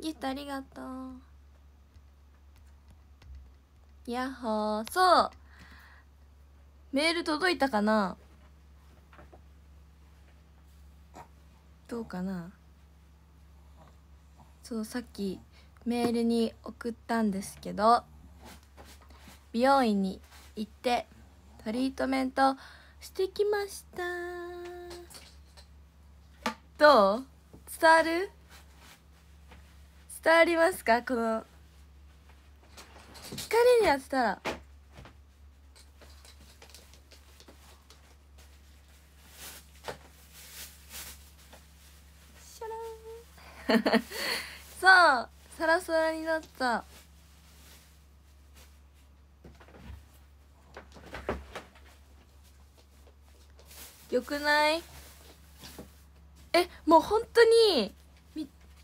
ギフトありがとうやっほーそうメール届いたかなどうかなそうさっきメールに送ったんですけど美容院に行ってトリートメントしてきましたどう伝わる伝わりますかこの光に当てたらそうサラサラになったよくないえもう本当に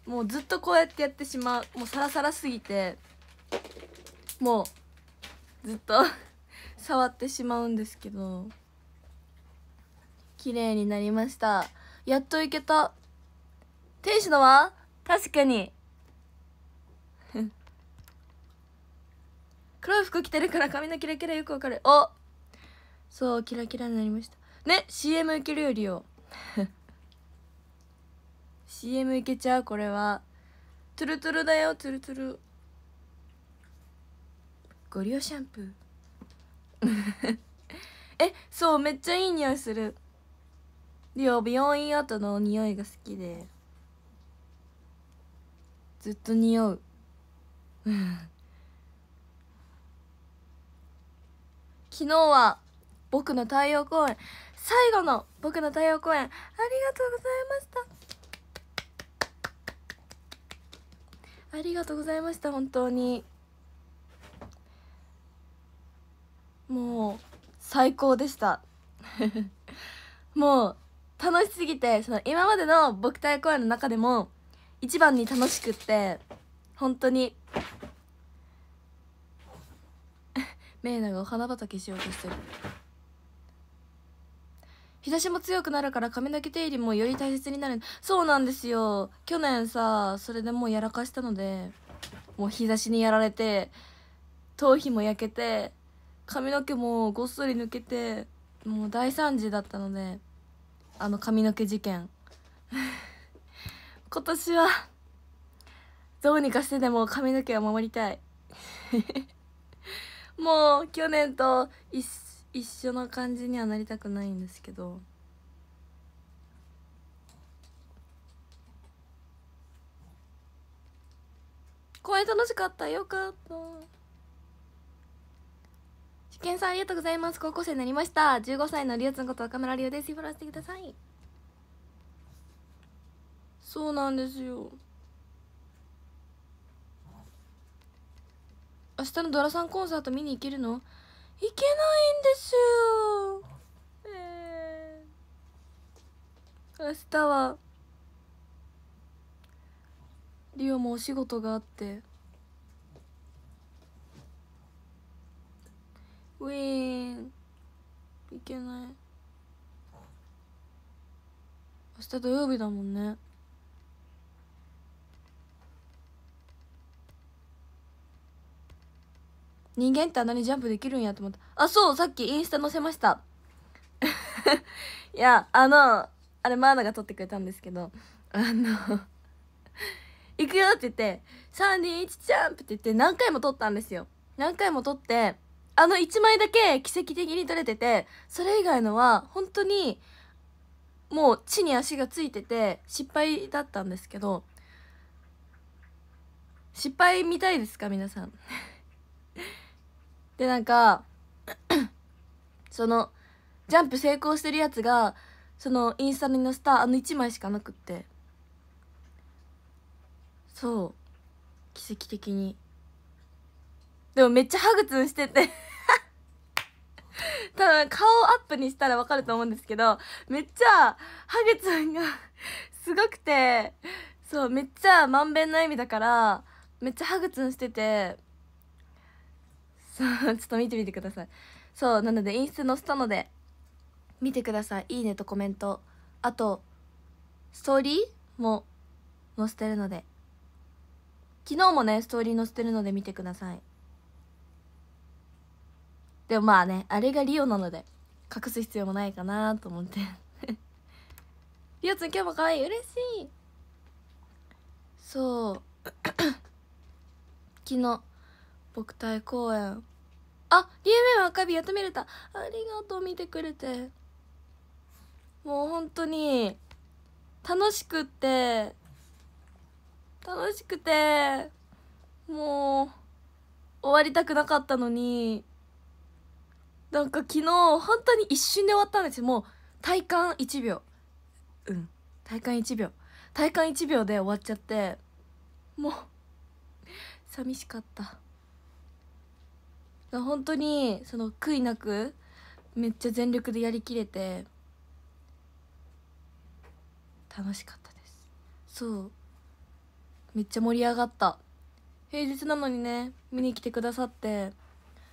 もうずっとこうやってやってしまうもうサラサラすぎてもうずっと 触ってしまうんですけど綺麗になりましたやっといけた天使のは確かに 黒い服着てるから髪のキラキラよくわかるおそうキラキラになりましたね CM 受けるよりよ CM いけちゃうこれはトゥルトゥルだよトゥルトゥルご利用シャンプー えそうめっちゃいい匂いするいや美容院後の匂いが好きでずっと匂う 昨日は僕の太陽公演最後の僕の太陽公演ありがとうございましたありがとうございました本当にもう最高でした もう楽しすぎてその今までの僕対公演の中でも一番に楽しくって本当に メイナがお花畑しようとしてる日差しも強くなるから髪の毛手入れもより大切になるそうなんですよ去年さそれでもうやらかしたのでもう日差しにやられて頭皮も焼けて髪の毛もごっそり抜けてもう大惨事だったのであの髪の毛事件 今年はどうにかしてでも髪の毛は守りたい もう去年と一一緒の感じにはなりたくないんですけど公演楽しかったよかった試験さんありがとうございます高校生になりました15歳のりゅうつんこと若村りゅうですフォしてくださいそうなんですよ明日のドラさんコンサート見に行けるのいけないんですよ、えー、明日はリオもお仕事があってウィーンいけない明日土曜日だもんね人間ってあんなにジャンプできるんやと思ったあそうさっきインスタ載せました いやあのあれマーナが撮ってくれたんですけどあの 行くよって言って「321ジャンプ」って言って何回も撮ったんですよ何回も撮ってあの1枚だけ奇跡的に撮れててそれ以外のは本当にもう地に足がついてて失敗だったんですけど失敗みたいですか皆さんでなんかそのジャンプ成功してるやつがそのインスタに載せたあの1枚しかなくってそう奇跡的にでもめっちゃハグツンしてて多分 顔アップにしたらわかると思うんですけどめっちゃハグツンが すごくてそうめっちゃ満遍のな意味だからめっちゃハグツンしててそうちょっと見てみてくださいそうなのでインスタ載せたので見てくださいいいねとコメントあとストーリーも載せてるので昨日もねストーリー載せてるので見てくださいでもまあねあれがリオなので隠す必要もないかなと思って リオつん今日も可愛い嬉しいそう 昨日木体公演あ DMM 赤日やってみれたありがとう見てくれてもう本当に楽しくって楽しくてもう終わりたくなかったのになんか昨日本当に一瞬で終わったんですよもう体感1秒うん体感1秒体感1秒で終わっちゃってもう寂しかった。本当にその悔いなくめっちゃ全力でやりきれて楽しかったですそうめっちゃ盛り上がった平日なのにね見に来てくださって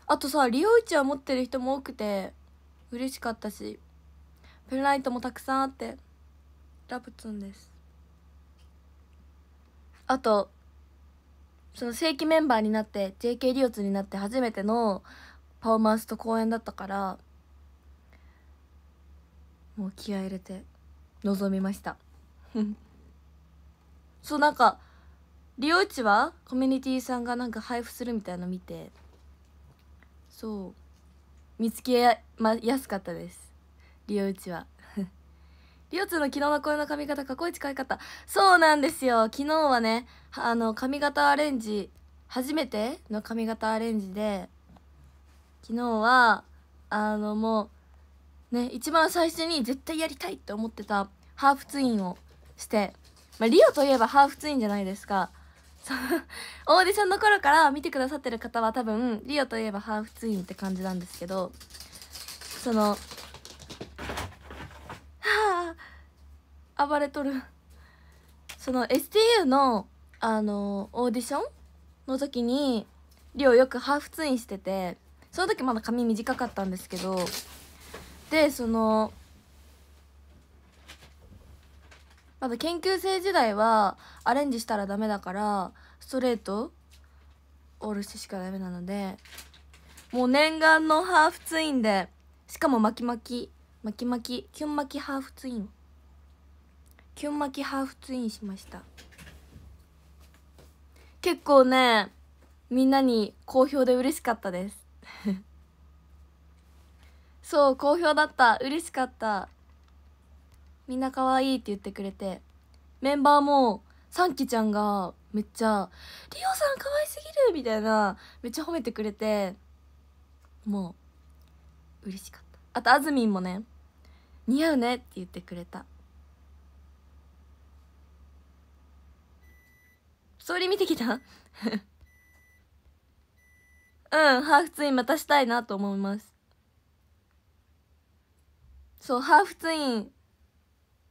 あとさ利用置は持ってる人も多くて嬉しかったしペンライトもたくさんあってラプツンですあとその正規メンバーになって JK リオツになって初めてのパフォーマンスと公演だったからもう気合入れて臨みました そうなんか利用チはコミュニティさんがなんか配布するみたいの見てそう見つけや、ま、すかったです利用チはりつの昨日の声の髪型過去一可いかそうなんですよ。昨日はね、あの、髪型アレンジ、初めての髪型アレンジで、昨日は、あの、もう、ね、一番最初に絶対やりたいって思ってたハーフツインをして、まあ、リオといえばハーフツインじゃないですか。そ のオーディションの頃から見てくださってる方は多分リオといえばハーフツインって感じなんですけどそのあ 暴れとるその STU のあのオーディションの時にりょうよくハーフツインしててその時まだ髪短かったんですけどでそのまだ研究生時代はアレンジしたらダメだからストレートオールしてしかダメなのでもう念願のハーフツインでしかも巻き巻き巻き巻きキュン巻きハーフツインキュン巻きハーフツインしました結構ねみんなに好評で嬉しかったです そう好評だった嬉しかったみんな可愛いって言ってくれてメンバーもサンキちゃんがめっちゃ「リオさん可愛すぎる!」みたいなめっちゃ褒めてくれてもう嬉しかったあとあずみんもね似合うねって言ってくれたストーリー見てきた うんハーフツインまたしたいなと思いますそうハーフツイン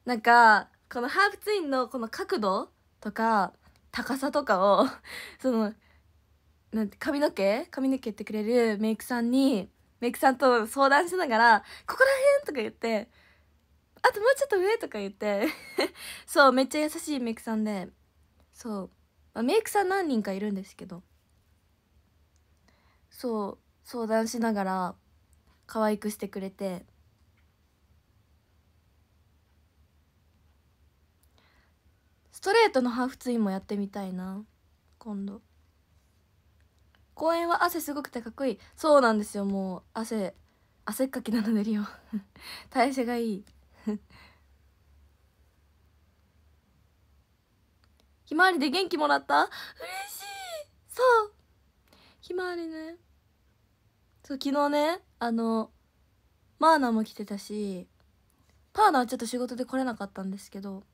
なんかこのハーフツインのこの角度とか高さとかを そのなんて髪の毛髪の毛言ってくれるメイクさんにメイクさんと相談しながら「ここら辺!」とか言ってあともうちょっと上とか言って そうめっちゃ優しいメイクさんでそう、まあ、メイクさん何人かいるんですけどそう相談しながら可愛くしてくれてストレートのハーフツインもやってみたいな今度公園は汗すごくてかっこいいそうなんですよもう汗汗っかきなのでるよ代謝がいい ひまわりで元気もらった嬉しいそうひまわりねそう昨日ねあのマーナも来てたしパーナはちょっと仕事で来れなかったんですけど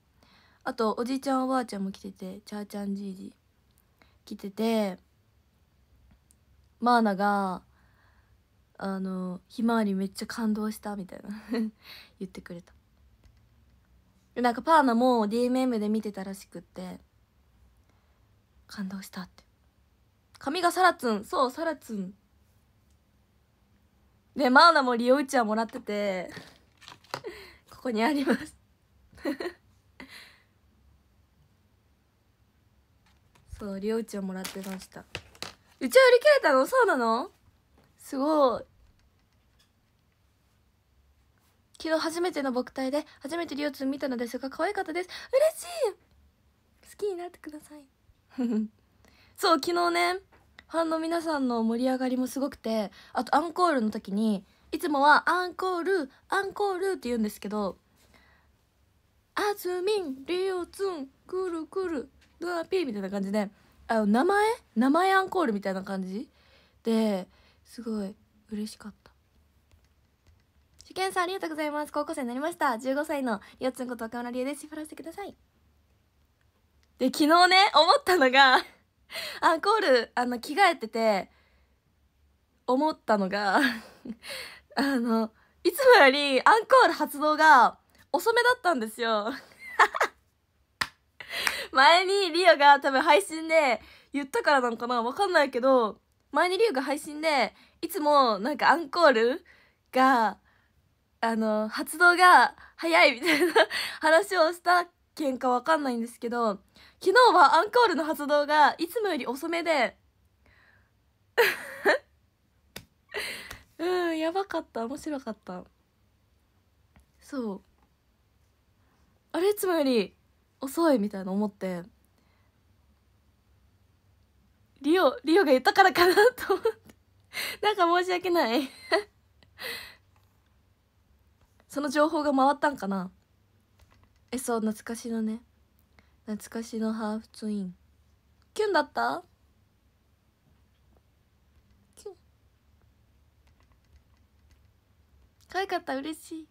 あとおじいちゃんおばあちゃんも来ててチャーちゃんじいじ来ててマーナが「あのひまわりめっちゃ感動した」みたいな 言ってくれたなんかパーナも DMM で見てたらしくって感動したって髪がサラツンそうサラツンでマウナも利用うちはもらってて ここにあります そう利用うちわもらってましたうちは売り切れたのそうなのすごい昨日初めての僕体で初めてリオうン見たのですが可愛かったです嬉しい好きになってください そう昨日ねファンの皆さんの盛り上がりもすごくてあとアンコールの時にいつもはアンコールアンコールって言うんですけど「あずみんりょうつんくるくるドアピー」みたいな感じであの名前名前アンコールみたいな感じですごい嬉しかった。健さんありがとうございます高校生になりました15歳のりっつんこと岡村理恵ですフォローしてくださいで昨日ね思ったのがアン コールあの着替えてて思ったのが あのいつもよりアンコール発動が遅めだったんですよ 前にリオが多分配信で言ったからなのかなわかんないけど前にリオが配信でいつもなんかアンコールがあの発動が早いみたいな話をしたけんかわかんないんですけど昨日はアンコールの発動がいつもより遅めで うんやばかった面白かったそうあれいつもより遅いみたいな思ってリオリオが言ったからかなと思ってなんか申し訳ないその情報が回ったんかなえそう懐かしのね懐かしのハーフツインキュンだったキュン可愛かった嬉しい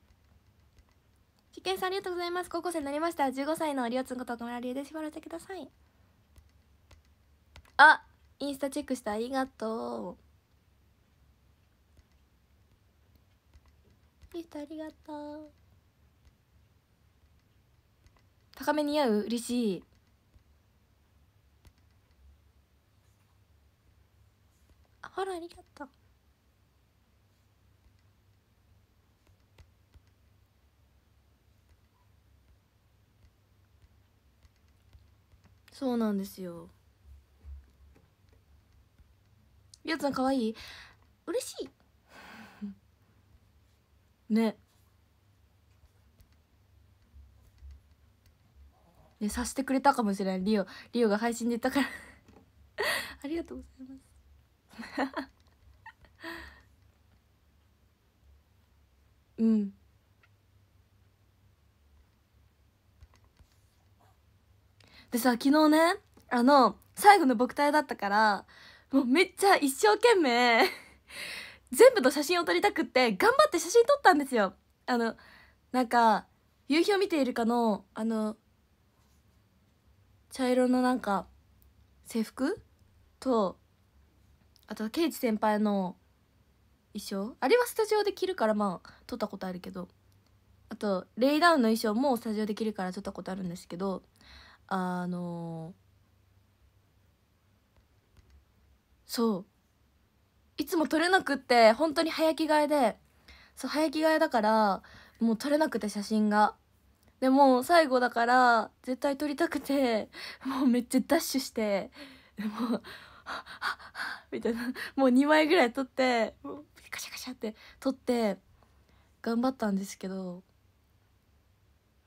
試験さんありがとうございます高校生になりました15歳のりおつんこと岡村りえでしばらせくださいあインスタチェックしたありがとうギフトありがとう高め似合う嬉しいあフォありがとうそうなんですよりょうゃんかわいい嬉しいねね察してくれたかもしれないリオリオが配信で言ったから ありがとうございます うんでさ昨日ねあの最後の僕隊だったからもうめっちゃ一生懸命全部の写真を撮りたくって頑張って写真撮ったんですよあのなんか夕日を見ているかのあの茶色のなんか制服とあとケイチ先輩の衣装あれはスタジオで着るからまあ撮ったことあるけどあとレイダウンの衣装もスタジオで着るから撮ったことあるんですけどあのそういつも撮れなくって本当に早着替えでそう早着替えだからもう撮れなくて写真がでも最後だから絶対撮りたくて もうめっちゃダッシュしてもうはっはっみたいなもう2枚ぐらい撮ってもうカシャカシャって撮って頑張ったんですけど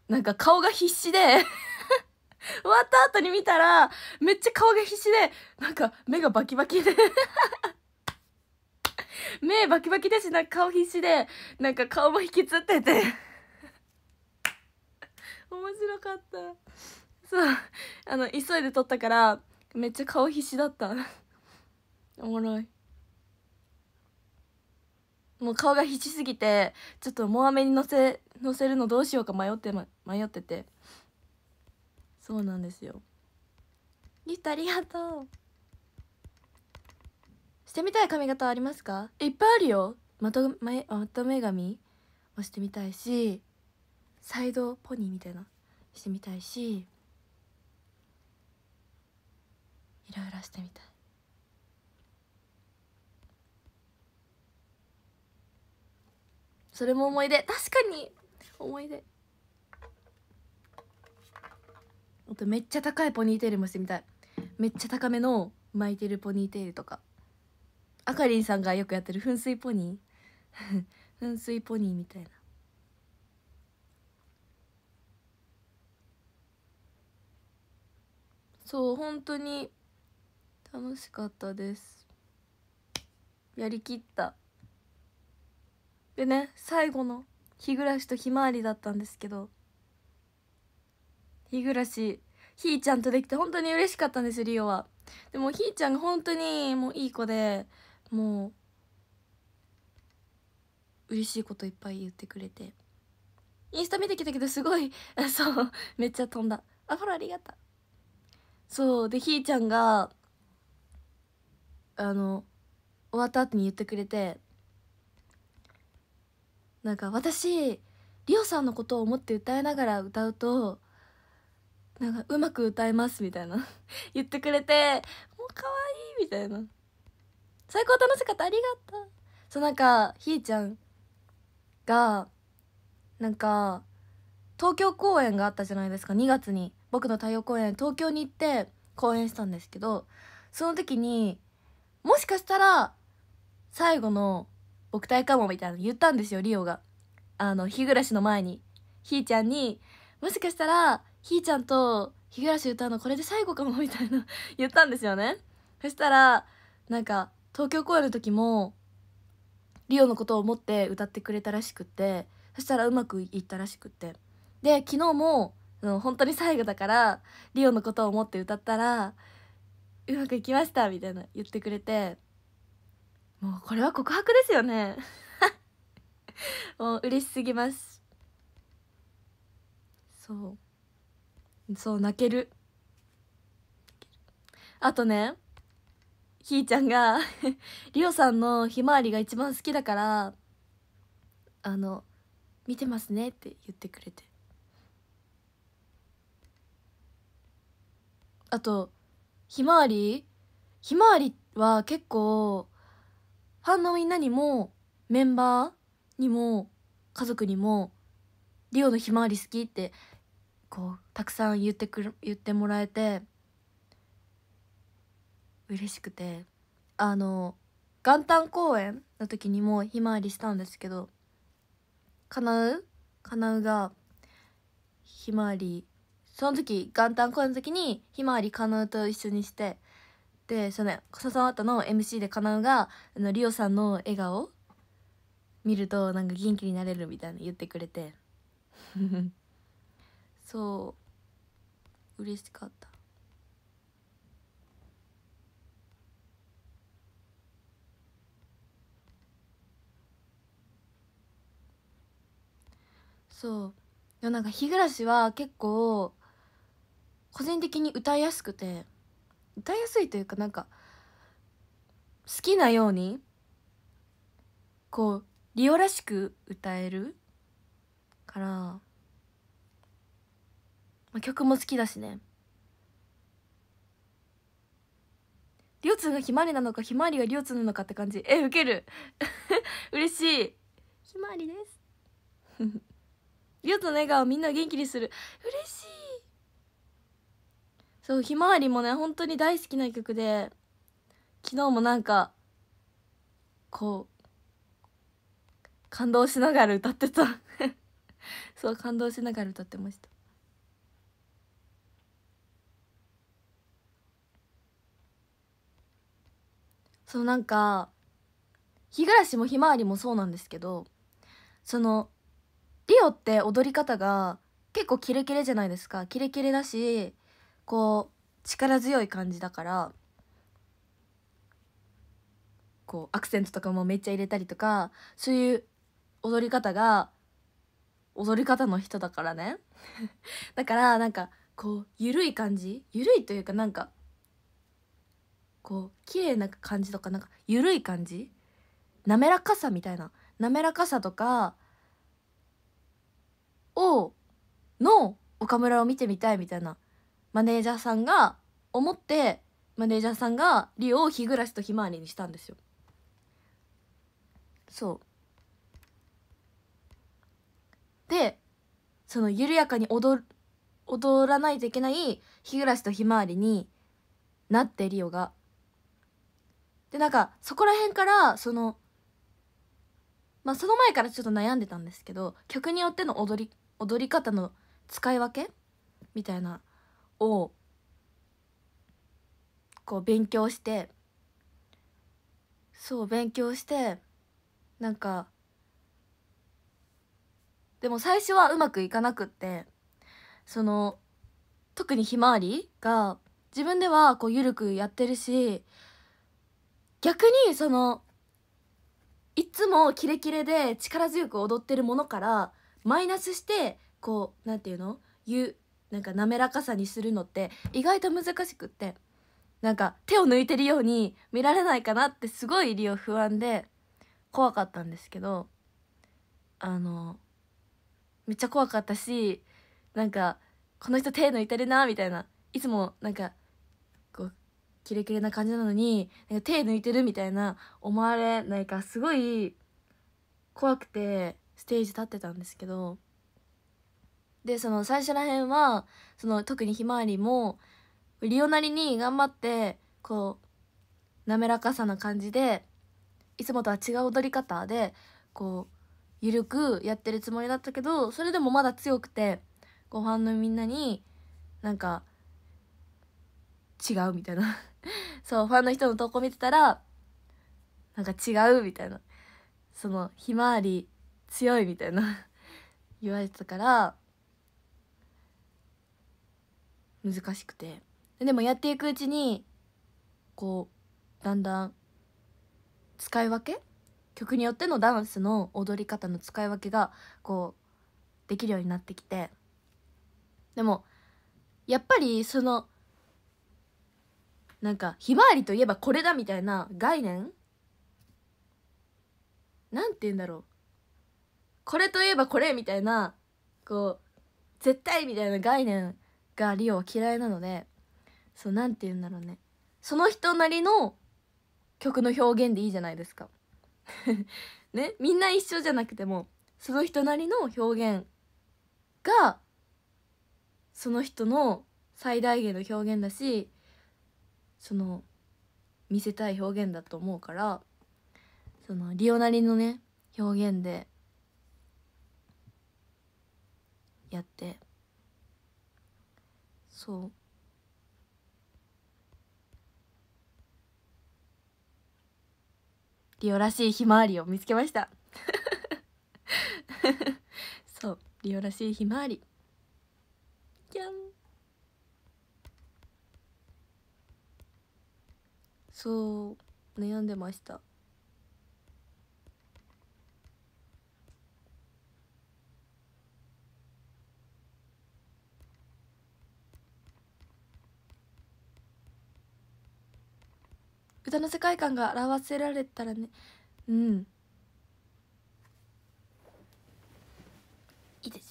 なんか顔が必死で 終わった後に見たらめっちゃ顔が必死でなんか目がバキバキで目バキバキだし、なんか顔必死で、なんか顔も引きつってて 面白かった。そう。あの、急いで撮ったから、めっちゃ顔必死だった。おもろい。もう顔が必死すぎて、ちょっともアメに乗せ、乗せるのどうしようか迷って、迷ってて。そうなんですよ。ギフトありがとう。してみたい髪型ありますかいっぱいあるよまとめまとめ髪もしてみたいしサイドポニーみたいなしてみたいしいろいろしてみたいそれも思い出確かに思い出あとめっちゃ高いポニーテールもしてみたいめっちゃ高めの巻いてるポニーテールとかあかりんさんがよくやってる噴水ポニー 噴水ポニーみたいなそう本当に楽しかったですやりきったでね最後の日暮らしとひまわりだったんですけど日暮らしひーちゃんとできて本当に嬉しかったんですリオはでもひーちゃんが本当にもういい子でもう嬉しいこといっぱい言ってくれてインスタ見てきたけどすごい そうめっちゃ飛んだあフォローありがとうそうでひーちゃんがあの終わった後に言ってくれてなんか私リオさんのことを思って歌いながら歌うとなんかうまく歌えますみたいな 言ってくれてもう可愛いみたいな最高楽しかったありがとうそうなんかひーちゃんがなんか東京公演があったじゃないですか2月に僕の太陽公演東京に行って公演したんですけどその時にもしかしたら最後の僕体かもみたいなの言ったんですよリオがあの日暮らしの前にひーちゃんにもしかしたらひーちゃんと日暮らし歌うのこれで最後かもみたいな言ったんですよねそしたらなんか東京公演の時もリオのことを思って歌ってくれたらしくてそしたらうまくいったらしくてで昨日も本当に最後だからリオのことを思って歌ったらうまくいきましたみたいな言ってくれてもうこれは告白ですよね もう嬉しすぎますそうそう泣けるあとねひーちゃんが リオさんのひまわりが一番好きだからあの見てますねって言ってくれてあとひまわりひまわりは結構ファンのみんなにもメンバーにも家族にも「リオのひまわり好き」ってこうたくさん言ってくる言ってもらえて嬉しくてあの元旦公演の時にもひまわりしたんですけどかなうかなうがひまわりその時元旦公演の時にひまわりかなうと一緒にしてでその笹さんあったの MC でかなうがあのリオさんの笑顔見るとなんか元気になれるみたいな言ってくれて そう嬉しかったそういやなんか日暮は結構個人的に歌いやすくて歌いやすいというかなんか好きなようにこうリオらしく歌えるから、まあ、曲も好きだしねりょうつんがひまわりなのかひまわりがりょうつんなのかって感じえウケる 嬉しいひまわりですょうとの笑顔みんな元気にする嬉しいそう「ひまわり」もね本当に大好きな曲で昨日もなんかこう感動しながら歌ってた そう感動しながら歌ってましたそうなんか日暮もひまわりもそうなんですけどそのリオって踊り方が結構キレキレじゃないですかキレキレだしこう力強い感じだからこうアクセントとかもめっちゃ入れたりとかそういう踊り方が踊り方の人だからね だからなんかこう緩い感じ緩いというかなんかこう綺麗な感じとかなんか緩い感じ滑らかさみたいな滑らかさとかをの岡村を見てみたいみたいなマネージャーさんが思ってマネージャーさんがリオを日暮らしとひまわりにしたんですよそうでその緩やかに踊踊らないといけない日暮らしとひまわりになってリオがでなんかそこら辺からそのまあその前からちょっと悩んでたんですけど曲によっての踊り踊り方の使い分けみたいなをこう勉強してそう勉強してなんかでも最初はうまくいかなくってその特にひまわりが自分ではこう緩くやってるし逆にそのいつもキレキレで力強く踊ってるものからマイナスしてこう何て言うのうなんか滑らかさにするのって意外と難しくってなんか手を抜いてるように見られないかなってすごい理由不安で怖かったんですけどあのめっちゃ怖かったしなんかこの人手抜いてるなみたいないつもなんかこうキレキレな感じなのになんか手抜いてるみたいな思われないかすごい怖くてステージ立ってたんですけどでその最初らへんはその特にひまわりもリオなりに頑張ってこう滑らかさな感じでいつもとは違う踊り方でこう緩くやってるつもりだったけどそれでもまだ強くてご飯のみんなになんか違うみたいな そうファンの人の投稿見てたらなんか違うみたいなそのひまわり強いみたいな 言われてたから難しくてでもやっていくうちにこうだんだん使い分け曲によってのダンスの踊り方の使い分けがこうできるようになってきてでもやっぱりそのなんかひまわりといえばこれだみたいな概念なんて言うんだろうこれといえばこれみたいなこう絶対みたいな概念がリオは嫌いなのでそう何て言うんだろうねその人なりの曲の表現でいいじゃないですか ねみんな一緒じゃなくてもその人なりの表現がその人の最大限の表現だしその見せたい表現だと思うからそのリオなりのね表現でやってそうリオらしいひまわりを見つけました そうリオらしいひまわりじゃんそう悩んでました歌の世界観が表せられたらねうんいいです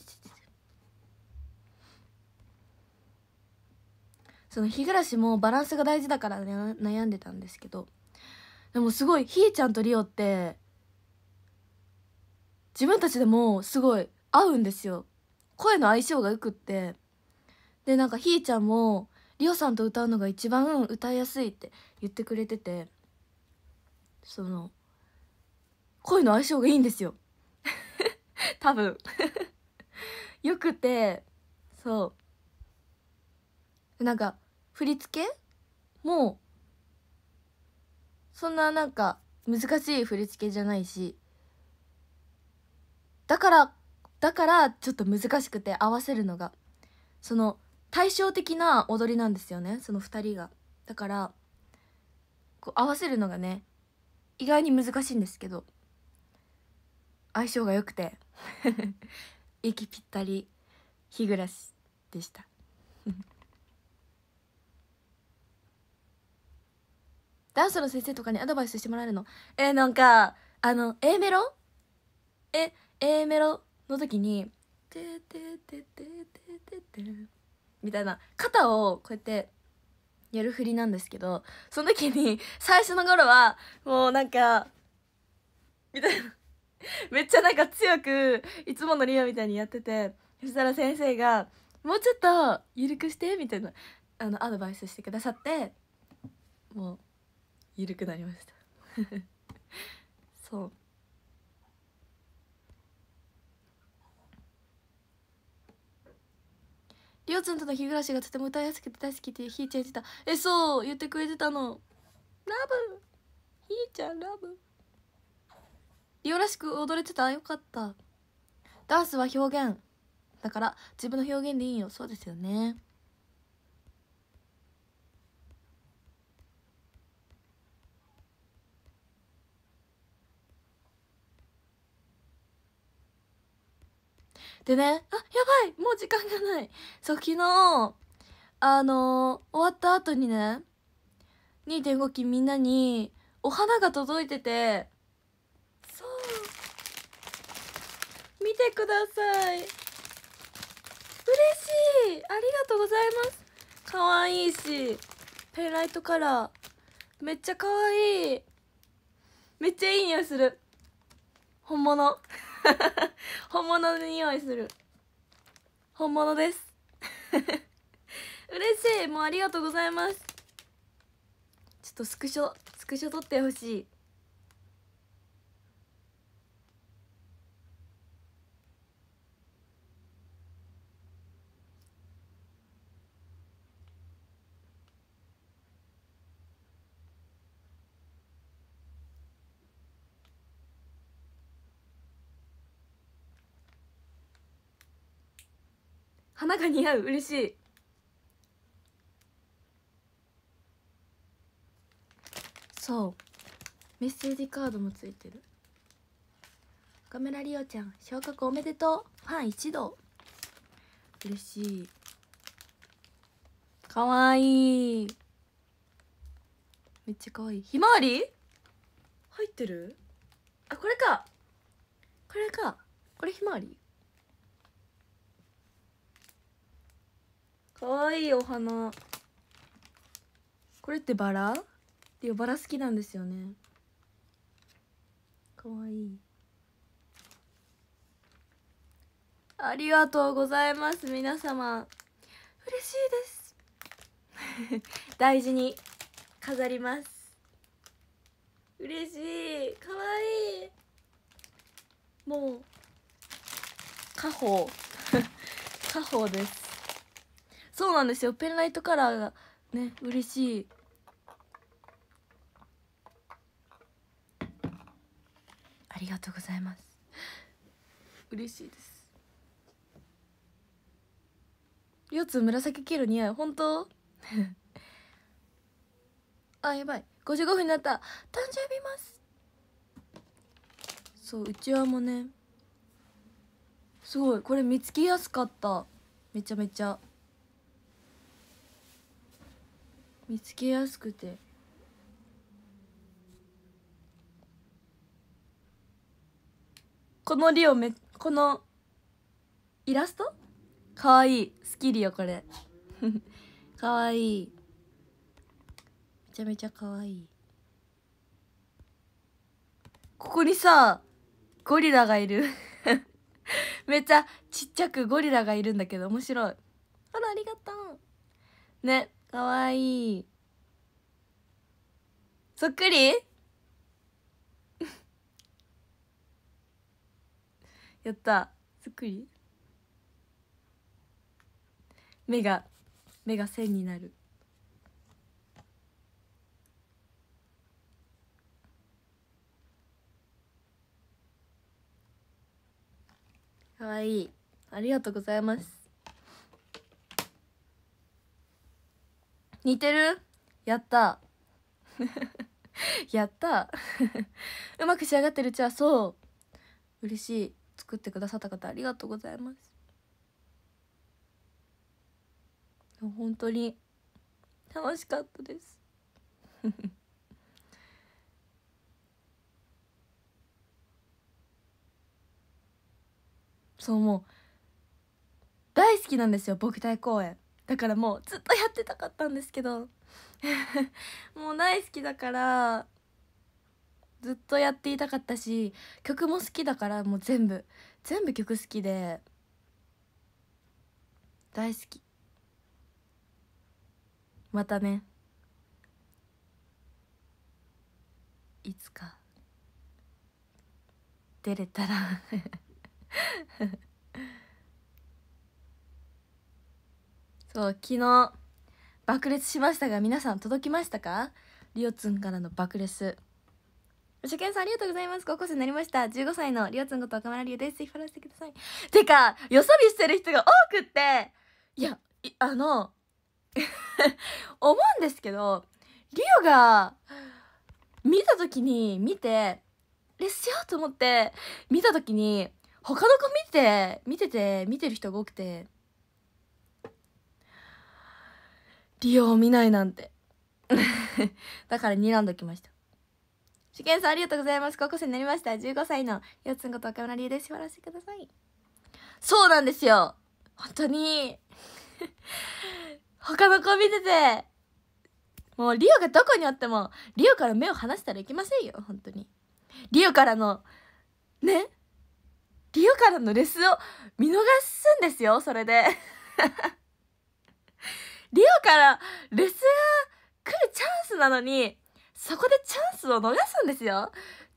その日暮らしもバランスが大事だから、ね、悩んでたんですけどでもすごいひーちゃんとりおって自分たちでもすごい合うんですよ声の相性がよくってでなんかひーちゃんもりおさんと歌うのが一番歌いやすいって言ってくれててその恋の相性がいいんですよ 多分 よくてそうなんか振り付けもそんななんか難しい振り付けじゃないしだからだからちょっと難しくて合わせるのがその対照的な踊りなんですよねその2人がだからこう合わせるのがね意外に難しいんですけど相性が良くて 息ぴったり日暮らしでした ダンスの先生とかにアドバイスしてもらえるのえー、なんかあの A メロえ A メロの時に「ててててててて」みたいな肩をこうやってやるふりなんですけど、その時に 最初の頃は、もうなんか、みたいな。めっちゃなんか強く、いつものリオみたいにやってて、そしたら先生が、もうちょっと緩くして、みたいな、あの、アドバイスしてくださって、もう、緩くなりました そう。りょつんとの日暮らしがとても歌いやすくて大好きってひーちゃん言ってたえそう言ってくれてたのラブひーちゃんラブりおらしく踊れてたよかったダンスは表現だから自分の表現でいいよそうですよねでね、あ、やばいもう時間がないそう、昨日、あのー、終わった後にね、2.5期みんなにお花が届いてて、そう。見てください。嬉しいありがとうございますかわいいし、ペンライトカラー。めっちゃかわいい。めっちゃいい匂いする。本物。本物の匂いする本物です 嬉しいもうありがとうございますちょっとスクショスクショ撮ってほしい花が似合う嬉しいそうメッセージカードもついてる岡村リオちゃん昇格おめでとうファン一同嬉しいかわいいめっちゃかわいいひまわり入ってるあこれかこれかこれひまわりかわいいお花これってバラっていうバラ好きなんですよねかわいいありがとうございます皆様嬉しいです 大事に飾ります嬉しいかわいいもう家宝 家宝ですそうなんですよペンライトカラーがね嬉しいありがとうございます嬉しいです四つ紫黄色似合う本当 あやばい55分になった誕生日ますそううちわもねすごいこれ見つけやすかっためちゃめちゃ見つけやすくてこのリオめこのイラストかわいい好きリオこれかわ いいめちゃめちゃかわいいここにさゴリラがいる めっちゃちっちゃくゴリラがいるんだけど面白いあらありがとうねかわいいそっくり やったそっくり目が目が線になるかわいいありがとうございます似てるやった やったうまく仕上がってるじちはそう嬉しい作ってくださった方ありがとうございます本当に楽しかったです そうもう大好きなんですよ牧大公演だからもうずっとやってたかったんですけど もう大好きだからずっとやっていたかったし曲も好きだからもう全部全部曲好きで大好きまたねいつか出れたら そう昨日爆裂しましたが皆さん届きましたかリオツンからの爆裂初見さんありがとうございます高校生になりました15歳のリオツンこと岡村龍ですぜひフォローしてくださいてかよそ見してる人が多くっていやあの 思うんですけどリオが見た時に見てレッスしようと思って見た時に他の子見て見てて見てる人が多くてリオを見ないなんてだから睨んどきました試験さんありがとうございます高校生になりました15歳のよつんこと岡村理由ですらせてくださいそうなんですよ本当に 他の子見ててもうリオがどこにあってもリオから目を離したらいけませんよ本当にリオからのねリオからのレスを見逃すんですよそれでリオからレスが来るチャンスなのに、そこでチャンスを逃すんですよ。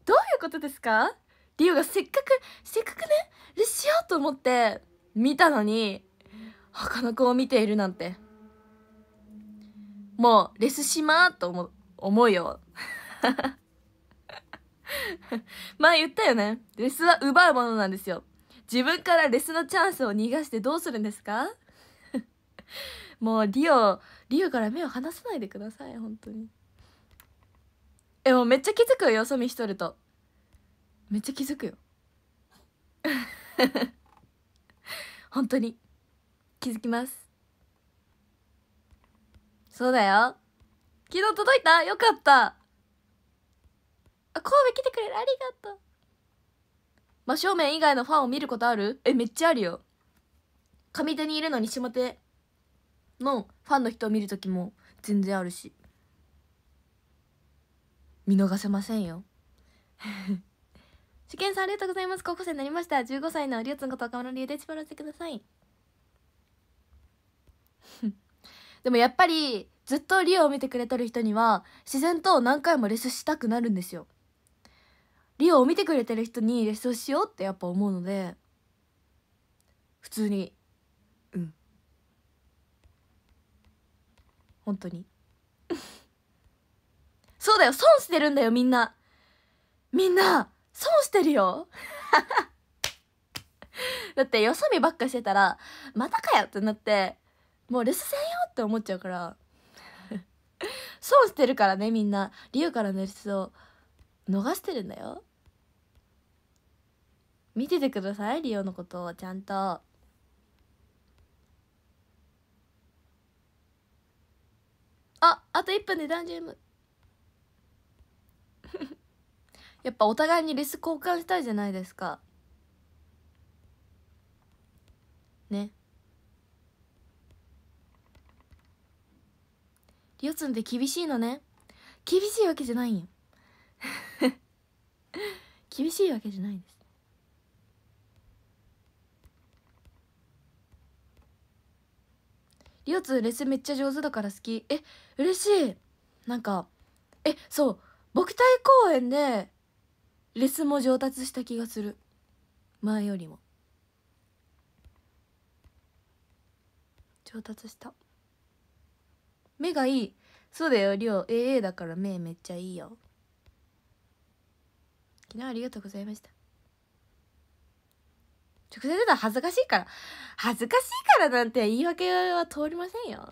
どういうことですかリオがせっかく、せっかくね、レスしようと思って見たのに、他の子を見ているなんて。もう、レスしまーと思思うよ。前言ったよね。レスは奪うものなんですよ。自分からレスのチャンスを逃がしてどうするんですかもうリオリオから目を離さないでください本当にえもうめっちゃ気づくよよそ見しとるとめっちゃ気づくよ 本当に気づきますそうだよ昨日届いたよかったあ神戸来てくれるありがとう真正面以外のファンを見ることあるえめっちゃあるよ上手にいるのに下手のファンの人を見る時も全然あるし見逃せませんよ試験 さんありがとうございます高校生になりました15歳のりょうつんこと岡村理で千葉らしてください でもやっぱりずっとリオを見てくれてる人には自然と何回もレスしたくなるんですよリオを見てくれてる人にレスをしようってやっぱ思うので普通に本当に そうだよ損してるんだよみんなみんな損してるよ だってよそ見ばっかしてたらまたかよってなってもう留守せんよって思っちゃうから 損してるからねみんなリュからの留守を逃してるんだよ見ててくださいリオのことをちゃんと。ああと1分でダンジェム やっぱお互いにレス交換したいじゃないですかねリオツンって厳しいのね厳しいわけじゃないよ 厳しいわけじゃないですりつレスめっちゃ上手だから好きえ嬉しいなんかえそう僕対公演でレスも上達した気がする前よりも上達した目がいいそうだよりょう AA だから目めっちゃいいよ昨日ありがとうございました直接だ恥ずかしいから。恥ずかしいからなんて言い訳は通りませんよ。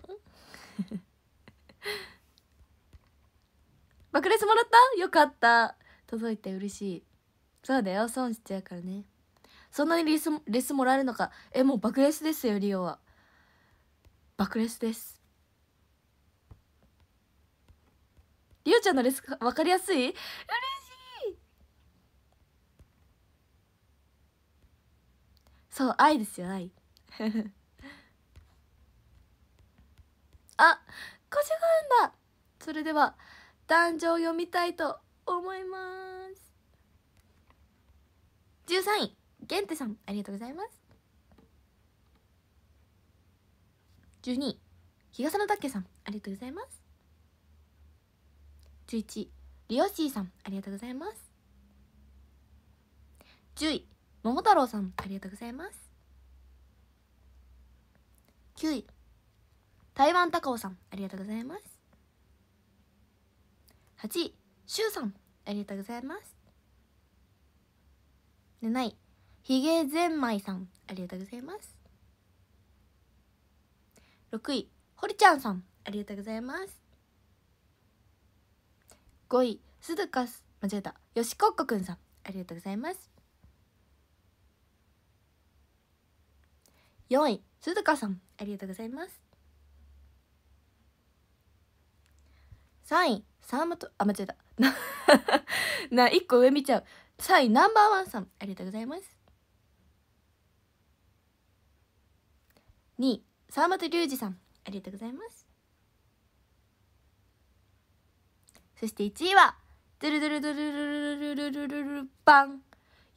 爆裂もらったよかった。届いて嬉しい。そうだよ、損しちゃうからね。そんなにレスレスもらえるのか。え、もう爆裂ですよ、リオは。爆裂です。リオちゃんのレス、分かりやすい嬉しいそう愛ですよ愛 あ歌詞があるんだそれでは壇上読みたいと思います13位ゲンテさんありがとうございます12位日傘のたけさんありがとうございます11位リオシーさんありがとうございます10位桃太郎さんありがとうございます9位台湾高尾さんありがとうございます8位シュウさんありがとうございます7位ひげぜんまいさんありがとうございます6位堀ちゃんさんありがとうございます5位すずかす間違えたよしこっこくんさんありがとうございます4位鈴鹿さんありがとうございます3位沢本あ間違えた な1個上見ちゃう3位ナンバーワンさんありがとうございます2位沢本龍二さんありがとうございますそして1位はドゥルドゥルドゥルドゥルドゥルドゥルドゥル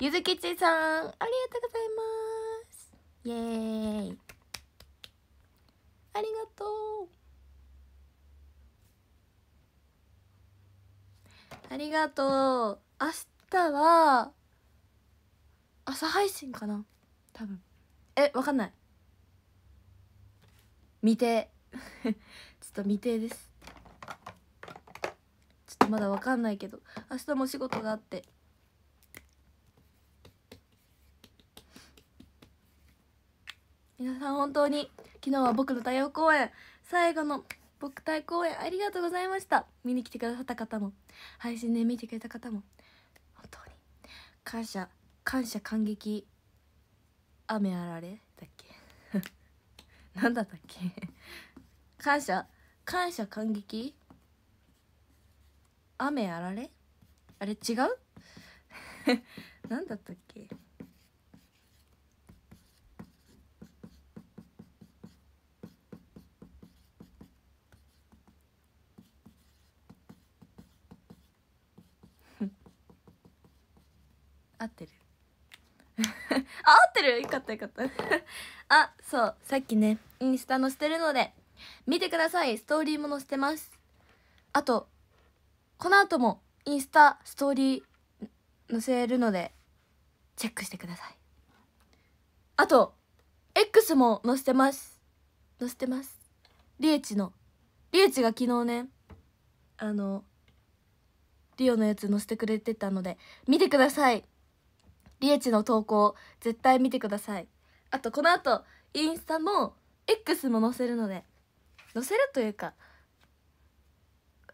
ゆずきちさんありがとうございますイエーイありがとうありがとう明日は朝配信かな多分えわかんない未定 ちょっと未定ですちょっとまだわかんないけど明日も仕事があって本当に昨日は僕の太陽公演最後の僕対公演ありがとうございました見に来てくださった方も配信で見てくれた方も本当に感謝感謝感激雨あられだっけ何 だったっけ感謝感謝感激雨あられあれ違う何 だったっけ合ってる あ合ってるよかったよかった あそうさっきねインスタ載せてるので見てくださいストーリーも載せてますあとこの後もインスタストーリー載せるのでチェックしてくださいあと X も載せてます載せてますリエチのリエチが昨日ねあのリオのやつ載せてくれてたので見てくださいリエチの投稿絶対見てくださいあとこの後インスタも X も載せるので載せるというか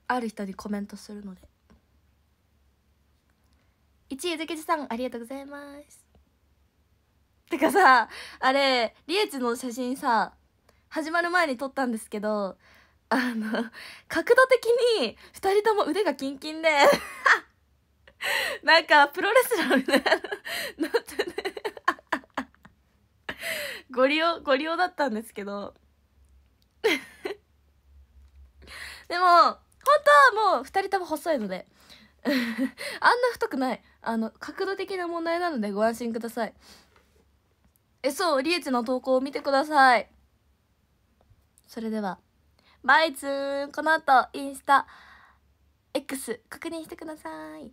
ある人にコメントするので1位ゆずさんありがとうございますてかさあれリエチの写真さ始まる前に撮ったんですけどあの角度的に2人とも腕がキンキンで なんかプロレスラーみたいななってね ご利用ご利用だったんですけど でも本当はもう2人とも細いのであんな太くないあの角度的な問題なのでご安心くださいえそうリエチの投稿を見てくださいそれではバイツーこの後インスタ X 確認してください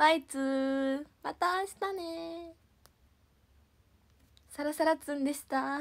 バイツーまた明日ねサラサラツンでした